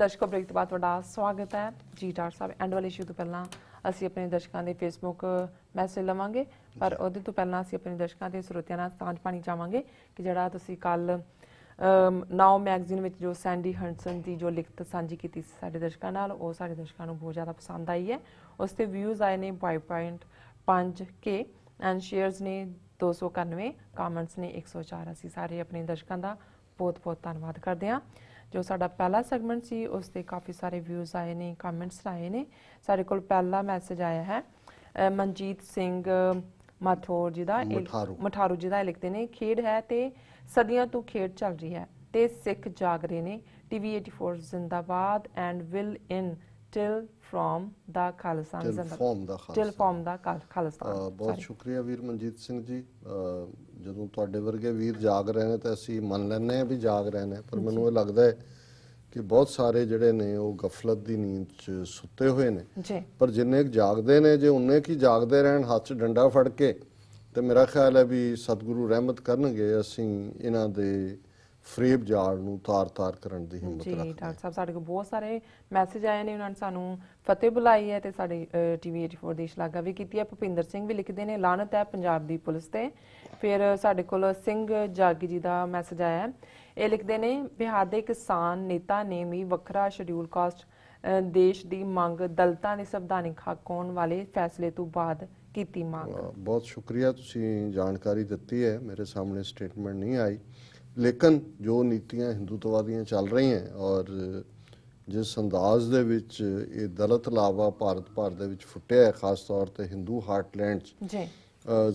ਦਰਸ਼ਕੋ break ਤੋਂ ਬਾਅਦ ਤੁਹਾਡਾ ਸਵਾਗਤ ਹੈ ਜੀ ਡਾਕਟਰ ਸਾਹਿਬ ਐਂਡ ਵਾਲੇ ਇਸ਼ੂ ਤੋਂ ਪਹਿਲਾਂ ਅਸੀਂ ਆਪਣੇ ਦਰਸ਼ਕਾਂ ਦੇ ਫੇਸਬੁੱਕ ਮੈਸੇਜ ਲਵਾਂਗੇ ਪਰ ਉਹਦੇ ਤੋਂ ਪਹਿਲਾਂ ਅਸੀਂ ਆਪਣੇ ਦਰਸ਼ਕਾਂ ਦੇ ਸਰੋਤਿਆਂ ਨਾਲ ਸਾਂਝ ਪਾਣੀ ਚਾਹਾਂਗੇ ਕਿ ਜਿਹੜਾ ਤੁਸੀਂ ਕੱਲ ਨਾਓ ਮੈਗਜ਼ੀਨ ਵਿੱਚ ਜੋ ਸੈਂਡੀ ਹੰਸਨ ਦੀ ਜੋ ਲਿਖਤ ਸਾਂਝੀ ਕੀਤੀ ਸੀ ਸਾਡੇ ਦਰਸ਼ਕਾਂ ਨਾਲ ਉਹ ਸਾਡੇ ਦਰਸ਼ਕਾਂ ਨੂੰ ਬਹੁਤ ਜ਼ਿਆਦਾ ਪਸੰਦ ਆਈ ਹੈ ਉਸ ਤੇ ਵਿਊਜ਼ ਆਏ ਨੇ 5.5k ਐਂਡ ਸ਼ੇਅਰਸ ਨੇ 299 ਕਮੈਂਟਸ ਨੇ 104 ਅਸੀਂ ਸਾਰੇ ਆਪਣੇ ਦਰਸ਼ਕਾਂ ਦਾ ਬਹੁਤ ਬਹੁਤ ਧੰਨਵਾਦ ਕਰਦੇ ਹਾਂ ਜੋ ਸਾਡਾ ਪਹਿਲਾ ਸੈਗਮੈਂਟ ਸੀ ਉਸ ਤੇ ਕਾਫੀ ਸਾਰੇ ਵਿਊਜ਼ ਆਏ ਨੇ ਕਮੈਂਟਸ ਆਏ ਨੇ ਸਾਡੇ ਕੋਲ ਪਹਿਲਾ ਮੈਸੇਜ ਆਇਆ ਹੈ ਮਨਜੀਤ ਸਿੰਘ ਮਾਥੋਰ ਜੀ ਦਾ ਮਠਾਰੂ ਜੀ ਦਾ ਲਿਖਦੇ ਨੇ ਖੇਡ ਹੈ ਤੇ ਸਦੀਆਂ ਤੋਂ ਖੇਡ ਚੱਲ ਰਹੀ ਹੈ ਤੇ ਸਿੱਖ ਜਾਗ ਰਹੇ ਨੇ ਟੀਵੀ 84 ਜ਼ਿੰਦਾਬਾਦ ਐਂਡ ਵਿਲ ਇਨ ਟਿਲ ਫਰਮ ਦਾ ਖਾਲਸਾ ਜ਼ਿੰਦਾਬਾਦ ਟਿਲ ਫਰਮ ਦਾ ਖਾਲਸਾ ਬਹੁਤ ਸ਼ੁਕਰੀਆ ਵੀਰ ਮਨਜੀਤ ਸਿੰਘ ਜੀ ਜਦੋਂ ਤੁਹਾਡੇ ਵਰਗੇ ਵੀਰ ਜਾਗ ਰਹੇ ਨੇ ਤਾਂ ਅਸੀਂ ਮੰਨ ਲੈਂਦੇ ਆ ਵੀ ਜਾਗ ਰਹੇ ਨੇ ਪਰ ਮੈਨੂੰ ਇਹ ਲੱਗਦਾ ਹੈ ਕਿ ਬਹੁਤ ਸਾਰੇ ਜਿਹੜੇ ਨੇ ਉਹ ਗਫਲਤ ਦੀ ਨੀਂਦ 'ਚ ਸੁੱਤੇ ਹੋਏ ਨੇ ਪਰ ਜਿੰਨੇ ਜਾਗਦੇ ਨੇ ਜੇ ਉਹਨੇ ਕੀ ਜਾਗਦੇ ਰਹਿਣ ਹੱਥ 'ਚ ਡੰਡਾ ਫੜ ਕੇ ਤੇ ਮੇਰਾ ਖਿਆਲ ਹੈ ਵੀ ਸਤਿਗੁਰੂ ਰਹਿਮਤ ਕਰਨਗੇ ਅਸੀਂ ਇਹਨਾਂ ਦੇ ਫਰੇਬ ਜਾਲ ਨੂੰ ਤਾਰ-ਤਾਰ ਕਰਨ ਦੀ ਹਿੰਮਤ ਜੀ ਡਾਕਟਰ ਸਾਹਿਬ ਸਾਡੇ ਕੋਲ ਬਹੁਤ ਸਾਰੇ ਮੈਸੇਜ ਆਏ ਨੇ ਉਹਨਾਂ ਨੇ ਸਾਨੂੰ ਫਤਿਹ ਬੁਲਾਈ ਹੈ ਤੇ ਸਾਡੇ ਟੀਵੀ 84 ਦੇ ਸ਼ਲਾਘਾ ਵੀ ਕੀਤੀ ਹੈ ਭੁਪਿੰਦਰ ਸਿੰਘ ਵੀ ਲਿਖਦੇ ਨੇ ਲਾਨਤ ਹੈ ਪੰਜਾਬ ਦੀ ਪੁਲਿਸ ਤੇ ਫਿਰ ਸਾਡੇ ਕੋਲ ਸਿੰਘ ਜਾਗੀ ਜੀ ਦਾ ਮੈਸੇਜ ਆਇਆ ਹੈ ਇਹ ਲਿਖਦੇ ਨੇ ਬਿਹਾਰ ਦੇ ਕਿਸਾਨ ਨੇਤਾ ਨੇ ਵੀ ਵੱਖਰਾ ਸ਼ਡਿਊਲ ਕਾਸਟ ਦੇਸ਼ ਦੀ ਮੰਗ ਦਲਤਾਂ ਦੇ ਸੰਵਿਧਾਨਿਕ ਹੱਕ ਹੋਣ ਵਾਲੇ ਫੈਸਲੇ ਤੋਂ ਬਾਅਦ ਕੀਤੀ ਮੰਗ ਬਹੁਤ ਸ਼ੁਕਰੀਆ ਤੁਸੀਂ ਜਾਣਕਾਰੀ ਦਿੱਤੀ ਹੈ ਮੇਰੇ ਸਾਹਮਣੇ ਸਟੇਟਮੈਂਟ ਨਹੀਂ ਆਈ ਲੇਕਿਨ ਜੋ ਨੀਤੀਆਂ ਹਿੰਦੂਤਵਾਦੀਆਂ ਚੱਲ ਰਹੀਆਂ ਔਰ ਜਿਸ ਅੰਦਾਜ਼ ਦੇ ਵਿੱਚ ਇਹ ਦਲਤ ਲਾਵਾ ਭਾਰਤ ਭਰ ਦੇ ਵਿੱਚ ਫੁੱਟਿਆ ਹੈ ਖਾਸ ਤੌਰ ਤੇ ਹਿੰਦੂ ਹਾਰਟਲੈਂਡਸ ਜੀ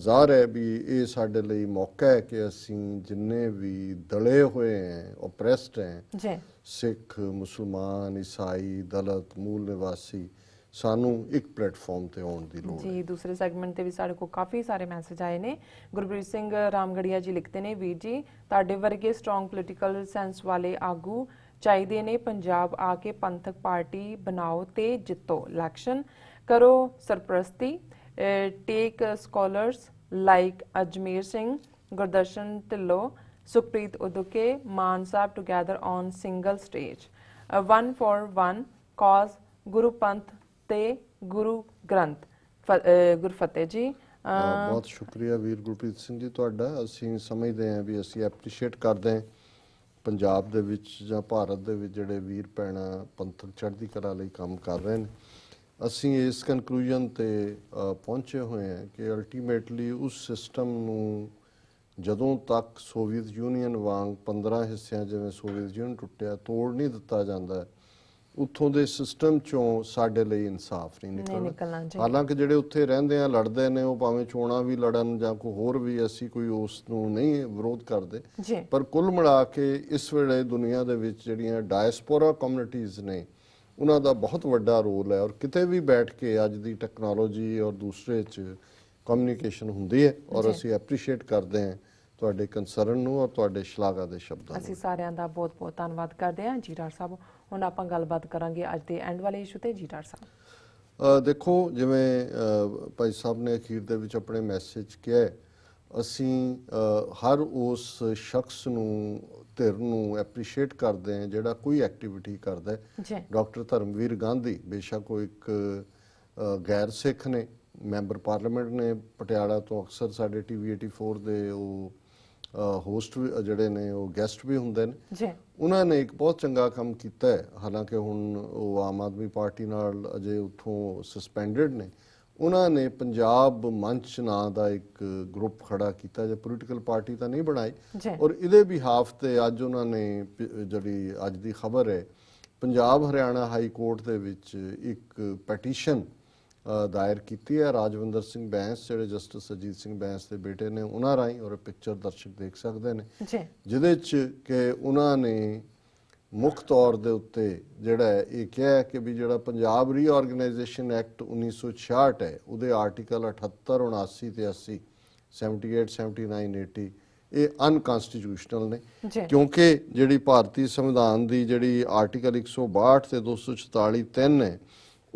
ਜ਼ਾਹਰ ਹੈ ਵੀ ਇਹ ਸਾਡੇ ਲਈ ਮੌਕਾ ਹੈ ਕਿ ਅਸੀਂ ਜਿੰਨੇ ਵੀ ਦਲੇ ਹੋਏ ਹੈ ਓਪਰੈਸਡ ਹੈ ਜੀ ਸਿੱਖ ਮੁਸਲਮਾਨ ਈਸਾਈ ਦਲਤ ਮੂਲ ਨਿਵਾਸੀ ਸਾਨੂੰ ਇੱਕ ਪਲੇਟਫਾਰਮ ਤੇ ਆਉਣ ਦੀ ਲੋੜ ਹੈ ਜੀ ਦੂਸਰੇ ਸੈਗਮੈਂਟ ਤੇ ਵੀ ਸਾਡੇ ਕੋਲ ਕਾਫੀ ਸਾਰੇ ਮੈਸੇਜ ਆਏ ਨੇ ਗੁਰਪ੍ਰੀਤ ਸਿੰਘ ਰਾਮਗੜੀਆ ਜੀ ਲਿਖਦੇ ਨੇ ਵੀਰ ਜੀ ਤੁਹਾਡੇ ਵਰਗੇ ਸਟਰੋਂਗ ਪੋਲੀਟੀਕਲ ਸੈਂਸ ਵਾਲੇ ਆਗੂ ਚਾਹੀਦੇ ਨੇ ਪੰਜਾਬ ਆ ਕੇ ਪੰਥਕ ਪਾਰਟੀ ਬਣਾਓ ਤੇ ਜਿੱਤੋ ਇਲੈਕਸ਼ਨ ਕਰੋ ਸਰਪ੍ਰਸਤੀ take scholars like Ajmer Singh Gurdarshan Dhillon Sukhpreet Uduke Mann Sahib together on single stage 1 for 1 cause Guru Panth ਤੇ ਗੁਰੂ ਗ੍ਰੰਥ ਗੁਰਫਤਿਹ ਜੀ ਬਹੁਤ ਸ਼ੁਕਰੀਆ ਵੀਰ ਗੁਰਪ੍ਰੀਤ ਸਿੰਘ ਜੀ ਤੁਹਾਡਾ ਅਸੀਂ ਸਮਝਦੇ ਹਾਂ ਵੀ ਅਸੀਂ ਐਪਰੀਸ਼ੀਏਟ ਕਰਦੇ ਹਾਂ ਪੰਜਾਬ ਦੇ ਵਿੱਚ ਜਾਂ ਭਾਰਤ ਦੇ ਵਿੱਚ ਜਿਹੜੇ ਵੀਰ ਪੈਣਾ ਪੰਥਕ ਚੜ੍ਹਦੀ ਕਲਾ ਲਈ ਕੰਮ ਕਰ ਰਹੇ ਨੇ ਅਸੀਂ ਇਸ ਕਨਕਲੂਜਨ ਤੇ ਪਹੁੰਚੇ ਹੋਏ ਹਾਂ ਕਿ ਅਲਟੀਮੇਟਲੀ ਉਸ ਸਿਸਟਮ ਨੂੰ ਜਦੋਂ ਤੱਕ ਸੋਵੀਅਤ ਯੂਨੀਅਨ ਵਾਂਗ 15 ਹਿੱਸਿਆਂ ਜਿਵੇਂ ਸੋਵੀਅਤ ਯੂਨੀਅਨ ਟੁੱਟਿਆ ਤੋੜ ਨਹੀਂ ਦਿੱਤਾ ਜਾਂਦਾ ਉੱਥੋਂ ਦੇ ਸਿਸਟਮ ਚੋਂ ਸਾਡੇ ਲਈ ਇਨਸਾਫ ਨਹੀਂ ਨਿਕਲਦਾ ਹਾਲਾਂਕਿ ਜਿਹੜੇ ਉੱਥੇ ਰਹਿੰਦੇ ਆ ਲੜਦੇ ਨੇ ਉਹ ਭਾਵੇਂ ਚੋਣਾ ਵੀ ਲੜਨ ਜਾਂ ਕੋਈ ਹੋਰ ਵੀ ਅਸੀਂ ਕੋਈ ਉਸ ਨੂੰ ਨਹੀਂ ਵਿਰੋਧ ਕਰਦੇ ਪਰ ਕੁੱਲ ਮਿਲਾ ਕੇ ਇਸ ਵੇਲੇ ਦੁਨੀਆ ਦੇ ਵਿੱਚ ਜਿਹੜੀਆਂ ਡਾਇਸਪੋਰਾ ਕਮਿਊਨਿਟੀਆਂ ਨੇ ਉਹਨਾਂ ਦਾ ਬਹੁਤ ਵੱਡਾ ਰੋਲ ਹੈ ਔਰ ਕਿਤੇ ਵੀ ਬੈਠ ਕੇ ਅੱਜ ਦੀ ਟੈਕਨੋਲੋਜੀ ਔਰ ਦੂਸਰੇ ਚ ਕਮਿਊਨੀਕੇਸ਼ਨ ਹੁੰਦੀ ਹੈ ਔਰ ਅਸੀਂ ਐਪਰੀਸ਼ੀਏਟ ਕਰਦੇ ਹਾਂ ਤੁਹਾਡੇ ਕੰਸਰਨ ਨੂੰ ਔਰ ਤੁਹਾਡੇ ਸ਼ਲਾਘਾ ਦੇ ਸ਼ਬਦਾਂ ਨੂੰ ਅਸੀਂ ਸਾਰਿਆਂ ਦਾ ਬਹੁਤ ਬਹੁਤ ਧੰਨਵਾਦ ਕਰਦੇ ਹਾਂ ਜੀਰਾ ਸਾਹਿਬ ਹੁਣ ਆਪਾਂ ਗੱਲਬਾਤ ਕਰਾਂਗੇ ਅੱਜ ਦੇ ਐਂਡ ਵਾਲੇ ਇਸ਼ੂ ਤੇ ਜੀ ਡਾਕਟਰ ਸਾਹਿਬ ਦੇਖੋ ਜਿਵੇਂ ਭਾਈ ਸਾਹਿਬ ਨੇ ਅਖੀਰ ਦੇ ਵਿੱਚ ਆਪਣੇ ਮੈਸੇਜ ਕਿਹਾ ਅਸੀਂ ਹਰ ਉਸ ਸ਼ਖਸ ਨੂੰ ਧਿਰ ਨੂੰ ਐਪਰੀਸ਼ੀਏਟ ਕਰਦੇ ਹਾਂ ਜਿਹੜਾ ਕੋਈ ਐਕਟੀਵਿਟੀ ਕਰਦਾ ਹੈ ਡਾਕਟਰ ਧਰਮਵੀਰ ਗਾਂਧੀ ਬੇਸ਼ੱਕ ਉਹ ਇੱਕ ਗੈਰ ਸਿੱਖ ਨੇ ਮੈਂਬਰ ਪਾਰਲੀਮੈਂਟ ਨੇ ਪਟਿਆਲਾ ਤੋਂ ਅਕਸਰ ਸਾਡੇ ਟੀਵੀ 84 ਦੇ ਉਹ ਹੋਸਟ ਜਿਹੜੇ ਨੇ ਉਹ ਗੈਸਟ ਵੀ ਹੁੰਦੇ ਨੇ ਜੀ ਉਹਨਾਂ ਨੇ ਇੱਕ ਬਹੁਤ ਚੰਗਾ ਕੰਮ ਕੀਤਾ ਹੈ ਹਾਲਾਂਕਿ ਹੁਣ ਉਹ ਆਮ ਆਦਮੀ ਪਾਰਟੀ ਨਾਲ ਅਜੇ ਉੱਥੋਂ ਸਸਪੈਂਡਡ ਨੇ ਉਹਨਾਂ ਨੇ ਪੰਜਾਬ ਮੰਚ ਨਾਂ ਦਾ ਇੱਕ ਗਰੁੱਪ ਖੜਾ ਕੀਤਾ ਜੇ ਪੋਲੀਟੀਕਲ ਪਾਰਟੀ ਤਾਂ ਨਹੀਂ ਬਣਾਈ ਔਰ ਇਹਦੇ ਬਿਹਾਫ ਤੇ ਅੱਜ ਉਹਨਾਂ ਨੇ ਜਿਹੜੀ ਅੱਜ ਦੀ ਖਬਰ ਹੈ ਪੰਜਾਬ ਹਰਿਆਣਾ ਹਾਈ ਕੋਰਟ ਦੇ ਵਿੱਚ ਇੱਕ ਪੈਟੀਸ਼ਨ ਦਾਇਰ ਕੀਤੀ ਹੈ ਰਾਜਵਿੰਦਰ ਸਿੰਘ ਬੈਂਸ ਜਿਹੜੇ ਜਸਟਿਸ ਅਜੀਤ ਸਿੰਘ ਬੈਂਸ ਦੇ ਬੇਟੇ ਨੇ ਉਹਨਾਂ ਰਾਹੀਂ ਔਰ ਪਿਕਚਰ ਦਰਸ਼ਕ ਦੇਖ ਸਕਦੇ ਨੇ ਜਿਹਦੇ ਚ ਕਿ ਉਹਨਾਂ ਨੇ ਮੁੱਖ ਤੌਰ ਦੇ ਉੱਤੇ ਜਿਹੜਾ ਇਹ ਕਿਹਾ ਕਿ ਵੀ ਜਿਹੜਾ ਪੰਜਾਬ ਰੀਆਰਗੇਨਾਈਜੇਸ਼ਨ ਐਕਟ 1966 ਹੈ ਉਹਦੇ ਆਰਟੀਕਲ 78 79 ਤੇ 80 78 79 80 ਇਹ ਅਨਕਨਸਟੀਟਿਊਸ਼ਨਲ ਨੇ ਕਿਉਂਕਿ ਜਿਹੜੀ ਭਾਰਤੀ ਸੰਵਿਧਾਨ ਦੀ ਜਿਹੜੀ ਆਰਟੀਕਲ 162 ਤੇ 243 3 ਹੈ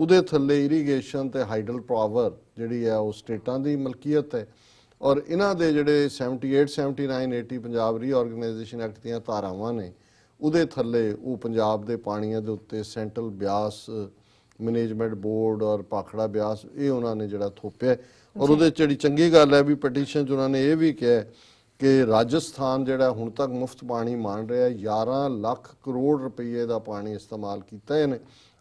ਉਹਦੇ ਥੱਲੇ ਇਰੀਗੇਸ਼ਨ ਤੇ ਹਾਈਡਲ ਪਾਵਰ ਜਿਹੜੀ ਹੈ ਉਹ ਸਟੇਟਾਂ ਦੀ ਮਲਕੀਅਤ ਹੈ ਔਰ ਇਹਨਾਂ ਦੇ ਜਿਹੜੇ 78 79 80 ਪੰਜਾਬ ਰੀਆਰਗੇਨਾਈਜੇਸ਼ਨ ਐਕਟ ਦੀਆਂ ਧਾਰਾਵਾਂ ਨੇ ਉਹਦੇ ਥੱਲੇ ਉਹ ਪੰਜਾਬ ਦੇ ਪਾਣੀਆਂ ਦੇ ਉੱਤੇ ਸੈਂਟਰਲ ਬਿਆਸ ਮੈਨੇਜਮੈਂਟ ਬੋਰਡ ਔਰ ਪਾਖੜਾ ਬਿਆਸ ਇਹ ਉਹਨਾਂ ਨੇ ਜਿਹੜਾ ਥੋਪਿਆ ਔਰ ਉਹਦੇ ਚੜੀ ਚੰਗੀ ਗੱਲ ਹੈ ਵੀ ਪਟੀਸ਼ਨ 'ਚ ਉਹਨਾਂ ਨੇ ਇਹ ਵੀ ਕਿਹਾ ਕਿ ਰਾਜਸਥਾਨ ਜਿਹੜਾ ਹੁਣ ਤੱਕ ਮੁਫਤ ਪਾਣੀ ਮੰਨ ਰਿਹਾ 11 ਲੱਖ ਕਰੋੜ ਰੁਪਏ ਦਾ ਪਾਣੀ ਇਸਤੇਮਾਲ ਕੀਤਾ ਇਹਨੇ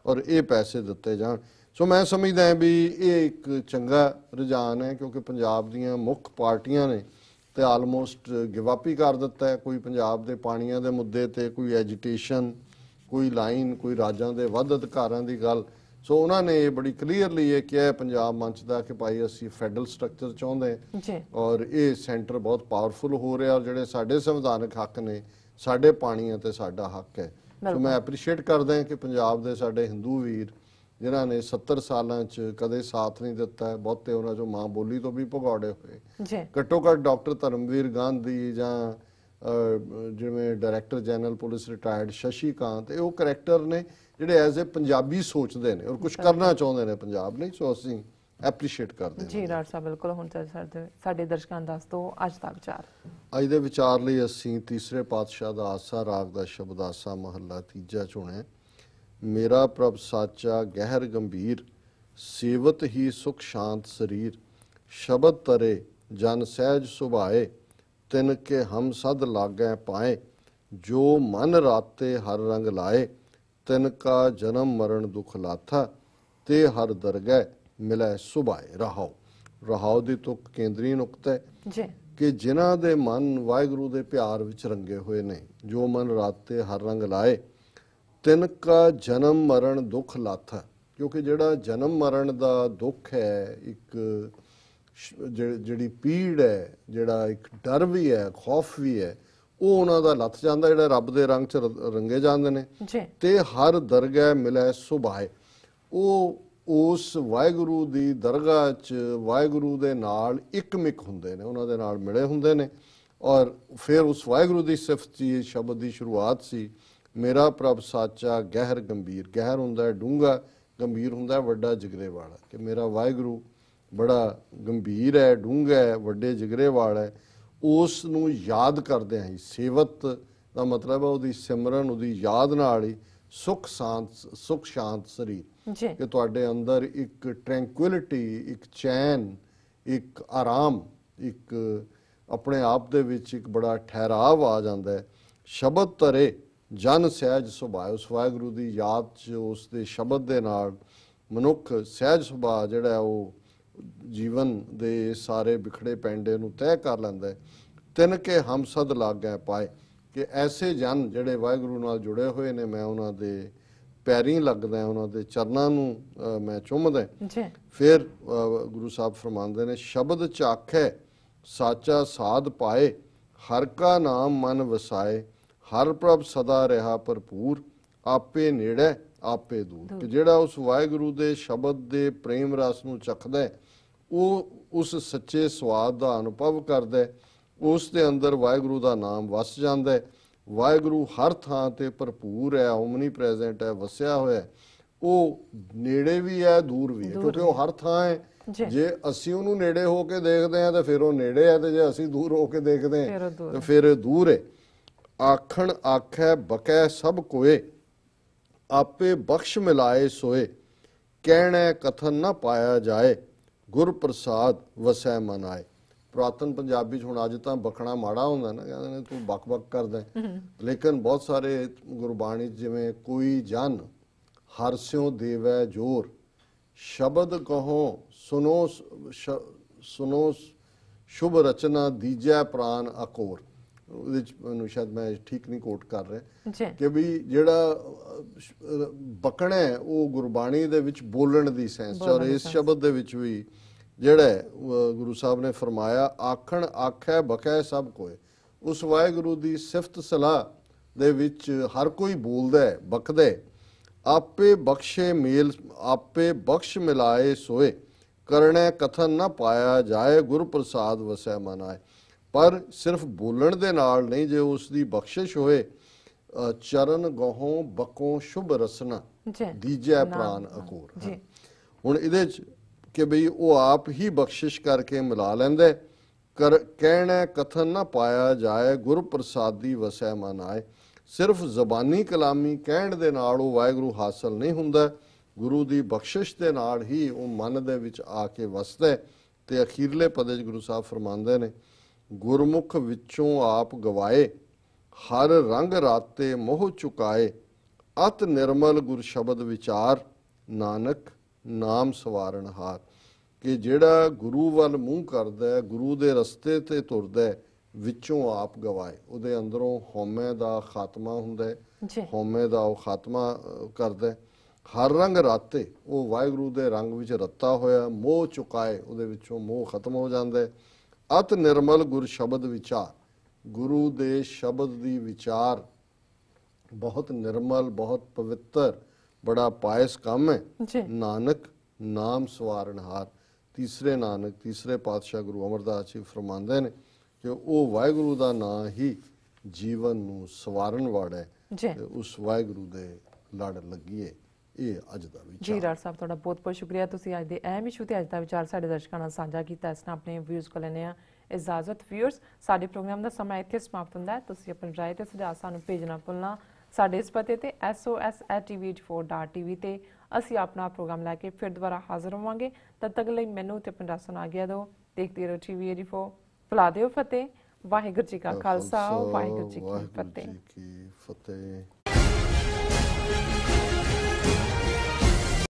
ਔਰ ਇਹ ਪੈਸੇ ਦਿੱਤੇ ਜਾਣ ਸੋ ਮੈਂ ਸਮਝਦਾ ਹਾਂ ਵੀ ਇਹ ਇੱਕ ਚੰਗਾ ਰੁਝਾਨ ਹੈ ਕਿਉਂਕਿ ਪੰਜਾਬ ਦੀਆਂ ਮੁੱਖ ਪਾਰਟੀਆਂ ਨੇ ਤੇ ਆਲਮੋਸਟ ਗਿਵ ਅਪ ਹੀ ਕਰ ਦਿੱਤਾ ਹੈ ਕੋਈ ਪੰਜਾਬ ਦੇ ਪਾਣੀਆਂ ਦੇ ਮੁੱਦੇ ਤੇ ਕੋਈ ਐਜੀਟੇਸ਼ਨ ਕੋਈ ਲਾਈਨ ਕੋਈ ਰਾਜਾਂ ਦੇ ਵੱਧ ਅਧਿਕਾਰਾਂ ਦੀ ਗੱਲ ਸੋ ਉਹਨਾਂ ਨੇ ਇਹ ਬੜੀ ਕਲੀਅਰਲੀ ਇਹ ਕਿਹਾ ਪੰਜਾਬ ਮੰਚ ਦਾ ਕਿ ਭਾਈ ਅਸੀਂ ਫੈਡਰਲ ਸਟਰਕਚਰ ਚਾਹੁੰਦੇ ਹਾਂ ਔਰ ਇਹ ਸੈਂਟਰ ਬਹੁਤ ਪਾਵਰਫੁਲ ਹੋ ਰਿਹਾ ਔਰ ਜਿਹੜੇ ਸਾਡੇ ਸੰਵਿਧਾਨਕ ਹੱਕ ਨੇ ਸਾਡੇ ਪਾਣੀਆਂ ਤੇ ਸਾਡਾ ਹੱਕ ਹੈ ਸੋ ਮੈਂ ਅਪਰੀਸ਼ੀਏਟ ਕਰਦਾ ਹਾਂ ਕਿ ਪੰਜਾਬ ਦੇ ਸਾਡੇ ਹਿੰਦੂ ਵੀਰ ਜਿਨ੍ਹਾਂ ਨੇ 70 ਸਾਲਾਂ 'ਚ ਕਦੇ ਸਾਥ ਨਹੀਂ ਦਿੱਤਾ ਬਹੁਤੇ ਉਹਨਾਂ 'ਚੋਂ ਮਾਂ ਬੋਲੀ ਤੋਂ ਵੀ ਭਗੌੜੇ ਹੋਏ ਘੱਟੋ ਘੱਟ ਡਾਕਟਰ ਧਰਮਵੀਰ ਗਾਂਧੀ ਜਾਂ ਜਿਵੇਂ director general police retired Shashi Kant ਇਹ ਉਹ ਕੈਰੈਕਟਰ ਨੇ ਜਿਹੜੇ ਐਜ਼ ਅ ਪੰਜਾਬੀ ਸੋਚਦੇ ਨੇ ਔਰ ਕੁਝ ਕਰਨਾ ਚਾਹੁੰਦੇ ਨੇ ਪੰਜਾਬ ਲਈ ਸੋ ਅਸੀਂ ਐਪਰੀਸ਼ੀਏਟ ਕਰਦੇ ਹਾਂ ਜੀ ਡਾਕਟਰ ਸਾਹਿਬ ਬਿਲਕੁਲ ਹੁਣ ਸਾਡੇ ਸਾਡੇ ਦਰਸ਼ਕਾਂ ਦਾ ਦਿਓ ਅੱਜ ਦਾ ਵਿਚਾਰ ਅੱਜ ਦੇ ਵਿਚਾਰ ਲਈ ਅਸੀਂ ਤੀਸਰੇ ਪਾਤਸ਼ਾਹ ਦਾ ਆਸਾ ਰਾਗ ਦਾ ਸ਼ਬਦ ਆਸਾ ਮਹੱਲਾ ਤੀਜਾ ਚੁਣਿਆ ਮੇਰਾ ਪ੍ਰਭ ਸਾਚਾ ਗਹਿਰ ਗੰਭੀਰ ਸੇਵਤ ਹੀ ਸੁਖ ਸ਼ਾਂਤ ਸਰੀਰ ਸ਼ਬਦ ਤਰੇ ਜਨ ਸਹਿਜ ਸੁਭਾਏ ਤਿਨ ਕੇ ਹਮ ਸਦ ਲਾਗੈ ਪਾਏ ਜੋ ਮਨ ਰਾਤੇ ਹਰ ਰੰਗ ਲਾਏ ਤਿਨ ਕਾ ਜਨਮ ਮਰਨ ਦੁਖ ਲਾਥਾ ਤੇ ਹਰ ਦਰਗਹਿ ਮਿਲੇ ਸੁਭਾਏ ਰਹਾਉ ਰਹਾਉ ਦੀ ਤੁਕ ਕੇਂਦਰੀ ਨੁਕਤਾ ਹੈ ਜੀ ਕਿ ਜਿਨ੍ਹਾਂ ਦੇ ਮਨ ਵਾਹਿਗੁਰੂ ਦੇ ਪਿਆਰ ਵਿੱਚ ਰੰਗੇ ਹੋਏ ਨੇ ਜੋ ਮਨ ਰਾਤੇ ਹਰ ਰੰਗ ਲਾਏ ਤਿੰਨ ਕਾ ਜਨਮ ਮਰਨ ਦੁੱਖ ਲਾਥ ਕਿਉਂਕਿ ਜਿਹੜਾ ਜਨਮ ਮਰਨ ਦਾ ਦੁੱਖ ਹੈ ਇੱਕ ਜਿਹੜੀ ਪੀੜ ਹੈ ਜਿਹੜਾ ਇੱਕ ਡਰ ਵੀ ਹੈ ਖੌਫ ਵੀ ਹੈ ਉਹ ਉਹਨਾਂ ਦਾ ਲੱਥ ਜਾਂਦਾ ਜਿਹੜਾ ਰੱਬ ਦੇ ਰੰਗ ਚ ਰੰਗੇ ਜਾਂਦੇ ਨੇ ਤੇ ਹਰ ਦਰਗਹਿ ਮਿਲੇ ਸੁਭਾਏ ਉਹ ਉਸ ਵਾਹਿਗੁਰੂ ਦੀ ਦਰਗਾਹ 'ਚ ਵਾਹਿਗੁਰੂ ਦੇ ਨਾਲ ਇੱਕਮਿਕ ਹੁੰਦੇ ਨੇ ਉਹਨਾਂ ਦੇ ਨਾਲ ਮਿਲੇ ਹੁੰਦੇ ਨੇ ਔਰ ਫਿਰ ਉਸ ਵਾਹਿਗੁਰੂ ਦੀ ਸਿਫਤ ਦੀ ਸ਼ਬਦ ਦੀ ਸ਼ੁਰੂਆਤ ਸੀ ਮੇਰਾ ਪ੍ਰਭ ਸਾਚਾ ਗਹਿਰ ਗੰਭੀਰ ਗਹਿਰ ਹੁੰਦਾ ਹੈ ਡੂੰਗਾ ਗੰਭੀਰ ਹੁੰਦਾ ਹੈ ਵੱਡਾ ਜਿਗਰੇ ਵਾਲਾ ਕਿ ਮੇਰਾ ਵਾਹਿਗੁਰੂ ਬੜਾ ਗੰਭੀਰ ਹੈ ਡੂੰਗਾ ਹੈ ਵੱਡੇ ਜਿਗਰੇ ਵਾਲਾ ਹੈ ਉਸ ਨੂੰ ਯਾਦ ਕਰਦੇ ਆਂ ਸੇਵਤ ਦਾ ਮਤਲਬ ਹੈ ਉਹਦੀ ਸਿਮਰਨ ਉਹਦੀ ਯਾਦ ਨਾਲ ਹੀ ਸੁਖ ਸ਼ਾਂਤ ਸੁਖ ਸ਼ਾਂਤ ਸਰੀਰ ਜੀ ਕਿ ਤੁਹਾਡੇ ਅੰਦਰ ਇੱਕ ਟ੍ਰੈਂਕੁਇਲਿਟੀ ਇੱਕ ਚੈਨ ਇੱਕ ਆਰਾਮ ਇੱਕ ਆਪਣੇ ਆਪ ਦੇ ਵਿੱਚ ਇੱਕ ਬੜਾ ਠਹਿਰਾਵ ਆ ਜਾਂਦਾ ਹੈ ਸ਼ਬਦ ਤਰੇ ਜਨ ਸਹਿਜ ਸੁਭਾਅ ਉਸ ਵਾਹਿਗੁਰੂ ਦੀ ਯਾਦ 'ਚ ਉਸ ਦੇ ਸ਼ਬਦ ਦੇ ਨਾਲ ਮਨੁੱਖ ਸਹਿਜ ਸੁਭਾਅ ਜਿਹੜਾ ਉਹ ਜੀਵਨ ਦੇ ਸਾਰੇ ਵਿਖੜੇ ਪੈਂਡੇ ਨੂੰ ਤੈਅ ਕਰ ਲੈਂਦਾ ਹੈ ਤਿੰਨ ਕੇ ਹਮਸਦ ਗਏ ਪਾਏ ਕਿ ਐਸੇ ਜਨ ਜਿਹੜੇ ਵਾਹਿਗੁਰੂ ਨਾਲ ਜੁੜੇ ਹੋਏ ਨੇ ਮੈਂ ਉਹਨਾਂ ਦੇ ਪੈਰੀਂ ਲੱਗਦਾ ਉਹਨਾਂ ਦੇ ਚਰਨਾਂ ਨੂੰ ਮੈਂ ਚੁੰਮਦਾ ਜੀ ਫਿਰ ਗੁਰੂ ਸਾਹਿਬ ਫਰਮਾਉਂਦੇ ਨੇ ਸ਼ਬਦ ਚਾਖੈ ਸਾਚਾ ਸਾਧ ਪਾਏ ਹਰ ਕਾ ਨਾਮ ਮਨ ਵਸਾਏ ਹਰ ਪ੍ਰਭ ਸਦਾ ਰਹਾ ਭਰਪੂਰ ਆਪੇ ਨੇੜੇ ਆਪੇ ਦੂਰ ਕਿ ਜਿਹੜਾ ਉਸ ਵਾਹਿਗੁਰੂ ਦੇ ਸ਼ਬਦ ਦੇ ਪ੍ਰੇਮ ਰਸ ਨੂੰ ਚਖਦਾ ਉਹ ਉਸ ਸੱਚੇ ਸਵਾਦ ਦਾ ਅਨੁਭਵ ਕਰਦਾ ਹੈ ਉਸ ਦੇ ਅੰਦਰ ਵਾਹਿਗੁਰੂ ਦਾ ਨਾਮ ਵਸ ਜਾਂਦਾ ਹੈ ਵਾਹਿਗੁਰੂ ਹਰ ਥਾਂ ਤੇ ਭਰਪੂਰ ਹੈ ਓਮਨੀ ਪ੍ਰੈਜ਼ੈਂਟ ਹੈ ਵਸਿਆ ਹੋਇਆ ਉਹ ਨੇੜੇ ਵੀ ਹੈ ਦੂਰ ਵੀ ਹੈ ਕਿਉਂਕਿ ਉਹ ਹਰ ਥਾਂ ਹੈ ਜੇ ਅਸੀਂ ਉਹਨੂੰ ਨੇੜੇ ਹੋ ਕੇ ਦੇਖਦੇ ਹਾਂ ਤਾਂ ਫਿਰ ਉਹ ਨੇੜੇ ਹੈ ਤੇ ਜੇ ਅਸੀਂ ਦੂਰ ਹੋ ਕੇ ਦੇਖਦੇ ਹਾਂ ਤਾਂ ਫਿਰ ਦੂਰ ਹੈ ਆਖਣ ਆਖੈ ਬਕੈ ਸਭ ਕੋਏ ਆਪੇ ਬਖਸ਼ ਮਿਲਾਏ ਸੋਏ ਕਹਿਣਾ ਕਥਨ ਨਾ ਪਾਇਆ ਜਾਏ ਗੁਰ ਪ੍ਰਸਾਦ ਵਸੈ ਮਨ ਪ੍ਰਾਤਨ ਪੰਜਾਬੀ ਚ ਹੁਣ ਅੱਜ ਤਾਂ ਬਖਣਾ ਮਾੜਾ ਹੁੰਦਾ ਨਾ ਕਹਿੰਦੇ ਨੇ ਤੂੰ ਬਕ-ਬਕ ਕਰਦਾ ਲੇਕਿਨ ਬਹੁਤ ਸਾਰੇ ਗੁਰਬਾਣੀ ਜਿਵੇਂ ਕੋਈ ਜਨ ਹਰ ਸਿਉ ਦੇਵੈ ਜੋਰ ਸ਼ਬਦ ਕਹੋ ਸੁਨੋ ਸੁਨੋ ਸ਼ੁਭ ਰਚਨਾ ਦੀਜੈ ਪ੍ਰਾਨ ਅਕੋਰ ਉਹਦੇ ਚ ਮੈਨੂੰ ਸ਼ਾਇਦ ਮੈਂ ਠੀਕ ਨਹੀਂ ਕੋਟ ਕਰ ਰਿਹਾ ਕਿ ਵੀ ਜਿਹੜਾ ਬਕਣਾ ਉਹ ਗੁਰਬਾਣੀ ਦੇ ਵਿੱਚ ਬੋਲਣ ਦੀ ਸੈਂਸ ਔਰ ਇਸ ਸ਼ਬਦ ਦੇ ਵਿੱਚ ਵੀ ਜਿਹੜਾ ਗੁਰੂ ਸਾਹਿਬ ਨੇ ਫਰਮਾਇਆ ਆਖਣ ਆਖੈ ਬਕੈ ਸਭ ਕੋਏ ਉਸ ਵਾਹਿਗੁਰੂ ਦੀ ਸਿਫਤ ਸਲਾਹ ਦੇ ਵਿੱਚ ਹਰ ਕੋਈ ਬੋਲਦਾ ਹੈ ਬਖਦਾ ਆਪੇ ਬਖਸ਼ੇ ਮੇਲ ਆਪੇ ਬਖਸ਼ ਮਿਲਾਏ ਸੋਏ ਕਰਨੇ ਕਥਨ ਨਾ ਪਾਇਆ ਜਾਏ ਗੁਰ ਪ੍ਰਸਾਦ ਵਸੈ ਮਨਾਏ ਪਰ ਸਿਰਫ ਬੋਲਣ ਦੇ ਨਾਲ ਨਹੀਂ ਜੇ ਉਸ ਦੀ ਬਖਸ਼ਿਸ਼ ਹੋਏ ਚਰਨ ਗਹੋਂ ਬਕੋਂ ਸ਼ੁਭ ਰਸਨਾ ਦੀਜੈ ਪ੍ਰਾਨ ਅਕੂਰ ਹੁਣ ਇਹਦੇ ਚ ਕਿ ਬਈ ਉਹ ਆਪ ਹੀ ਬਖਸ਼ਿਸ਼ ਕਰਕੇ ਮਿਲਾ ਲੈਂਦੇ ਕਰ ਕਹਿਣਾ ਕਥਨ ਨਾ ਪਾਇਆ ਜਾਏ ਗੁਰ ਪ੍ਰਸਾਦੀ ਵਸੈ ਮਨ ਆਏ ਸਿਰਫ ਜ਼ਬਾਨੀ ਕਲਾਮੀ ਕਹਿਣ ਦੇ ਨਾਲ ਉਹ ਵਾਹਿਗੁਰੂ ਹਾਸਲ ਨਹੀਂ ਹੁੰਦਾ ਗੁਰੂ ਦੀ ਬਖਸ਼ਿਸ਼ ਦੇ ਨਾਲ ਹੀ ਉਹ ਮਨ ਦੇ ਵਿੱਚ ਆ ਕੇ ਵਸਦਾ ਤੇ ਅਖੀਰਲੇ ਪਦੇ ਜੀ ਗੁਰੂ ਸਾਹਿਬ ਫਰਮਾਉਂਦੇ ਨੇ ਗੁਰਮੁਖ ਵਿੱਚੋਂ ਆਪ ਗਵਾਏ ਹਰ ਰੰਗ ਰਾਤੇ ਮੋਹ ਚੁਕਾਏ ਅਤ ਨਿਰਮਲ ਗੁਰ ਸ਼ਬਦ ਵਿਚਾਰ ਨਾਨਕ ਨਾਮ ਸਵਾਰਨ ਹਾਰ ਕਿ ਜਿਹੜਾ ਗੁਰੂ ਵੱਲ ਮੂੰਹ ਕਰਦਾ ਹੈ ਗੁਰੂ ਦੇ ਰਸਤੇ ਤੇ ਤੁਰਦਾ ਹੈ ਵਿੱਚੋਂ ਆਪ ਗਵਾਏ ਉਹਦੇ ਅੰਦਰੋਂ ਹਉਮੈ ਦਾ ਖਾਤਮਾ ਹੁੰਦਾ ਹੈ ਹਉਮੈ ਦਾ ਉਹ ਖਾਤਮਾ ਕਰਦਾ ਹਰ ਰੰਗ ਰਾਤੇ ਉਹ ਵਾਹਿਗੁਰੂ ਦੇ ਰੰਗ ਵਿੱਚ ਰੱਤਾ ਹੋਇਆ ਮੋਹ ਚੁਕਾਏ ਉਹਦੇ ਵਿੱਚੋਂ ਮੋਹ ਖਤਮ ਹੋ ਜਾਂਦਾ ਅਤ ਨਿਰਮਲ ਗੁਰ ਸ਼ਬਦ ਵਿਚਾਰ ਗੁਰੂ ਦੇ ਸ਼ਬਦ ਦੀ ਵਿਚਾਰ ਬਹੁਤ ਨਿਰਮਲ ਬਹੁਤ ਪਵਿੱਤਰ ਬੜਾ ਪਾਇਸ ਕੰਮ ਹੈ ਨਾਨਕ ਨਾਮ ਸਵਾਰਨ ਹਾਰ ਤੀਸਰੇ ਨਾਨਕ ਤੀਸਰੇ ਪਾਤਸ਼ਾਹ ਗੁਰੂ ਅਮਰਦਾਸ ਜੀ ਫਰਮਾਉਂਦੇ ਨੇ ਕਿ ਉਹ ਵਾਹਿਗੁਰੂ ਦਾ ਨਾਮ ਹੀ ਜੀਵਨ ਨੂੰ ਸਵਾਰਨ ਵਾੜਾ ਹੈ ਉਸ ਵਾਹਿਗੁਰੂ ਦੇ ਲੜ ਲੱਗੀਏ ਇਹ ਅੱਜ ਦਾ ਵਿਚਾਰ ਜੀ ਡਾਕਟਰ ਸਾਹਿਬ ਤੁਹਾਡਾ ਬਹੁਤ ਬਹੁਤ ਸ਼ੁਕਰੀਆ ਤੁਸੀਂ ਅੱਜ ਦੇ ਅਹਿਮ ਇਸ਼ੂ ਤੇ ਅੱਜ ਦਾ ਵਿਚਾਰ ਸਾਡੇ ਦਰਸ਼ਕਾਂ ਨਾਲ ਸਾਂਝਾ ਕੀਤਾ ਇਸ ਨਾਲ ਆਪਣੇ ਵਿਊਜ਼ ਕੋ ਲੈਣੇ ਆ ਇਜਾਜ਼ਤ ਵਿਊਅਰਸ ਸਾਡੇ ਪ੍ਰੋਗਰਾਮ ਦਾ ਸਮਾਂ ਇੱਥੇ ਸਮਾਪਤ ਹੁੰਦਾ ਹੈ ਤੁਸੀਂ ਆਪਣੀ ਰਾਏ ਤੇ ਸੁਝਾਅ ਸਾਨੂੰ ਭੇਜਣਾ ਭੁੱਲਣਾ ਸਾਡੇ ਇਸ ਪਤੇ ਤੇ sos@tv4.tv ਤੇ ਅਸੀਂ ਆਪਣਾ ਪ੍ਰੋਗਰਾਮ ਲੈ ਕੇ ਫਿਰ ਦੁਬਾਰਾ ਹਾਜ਼ਰ ਹੋਵਾਂਗੇ ਤਦ ਤੱਕ ਲਈ ਮੈਨੂੰ ਤੇ ਪੰਜਾ ਸੁਣਾ ਗਿਆ ਦੋ ਦੇਖਦੇ ਰਹੋ ਟੀਵੀ 84 ਫਲਾ ਦਿਓ ਫਤਿਹ ਵਾਹਿਗੁਰੂ ਜੀ ਕਾ ਖਾਲਸਾ ਵਾਹਿਗੁਰੂ ਜੀ ਕੀ ਫਤਿਹ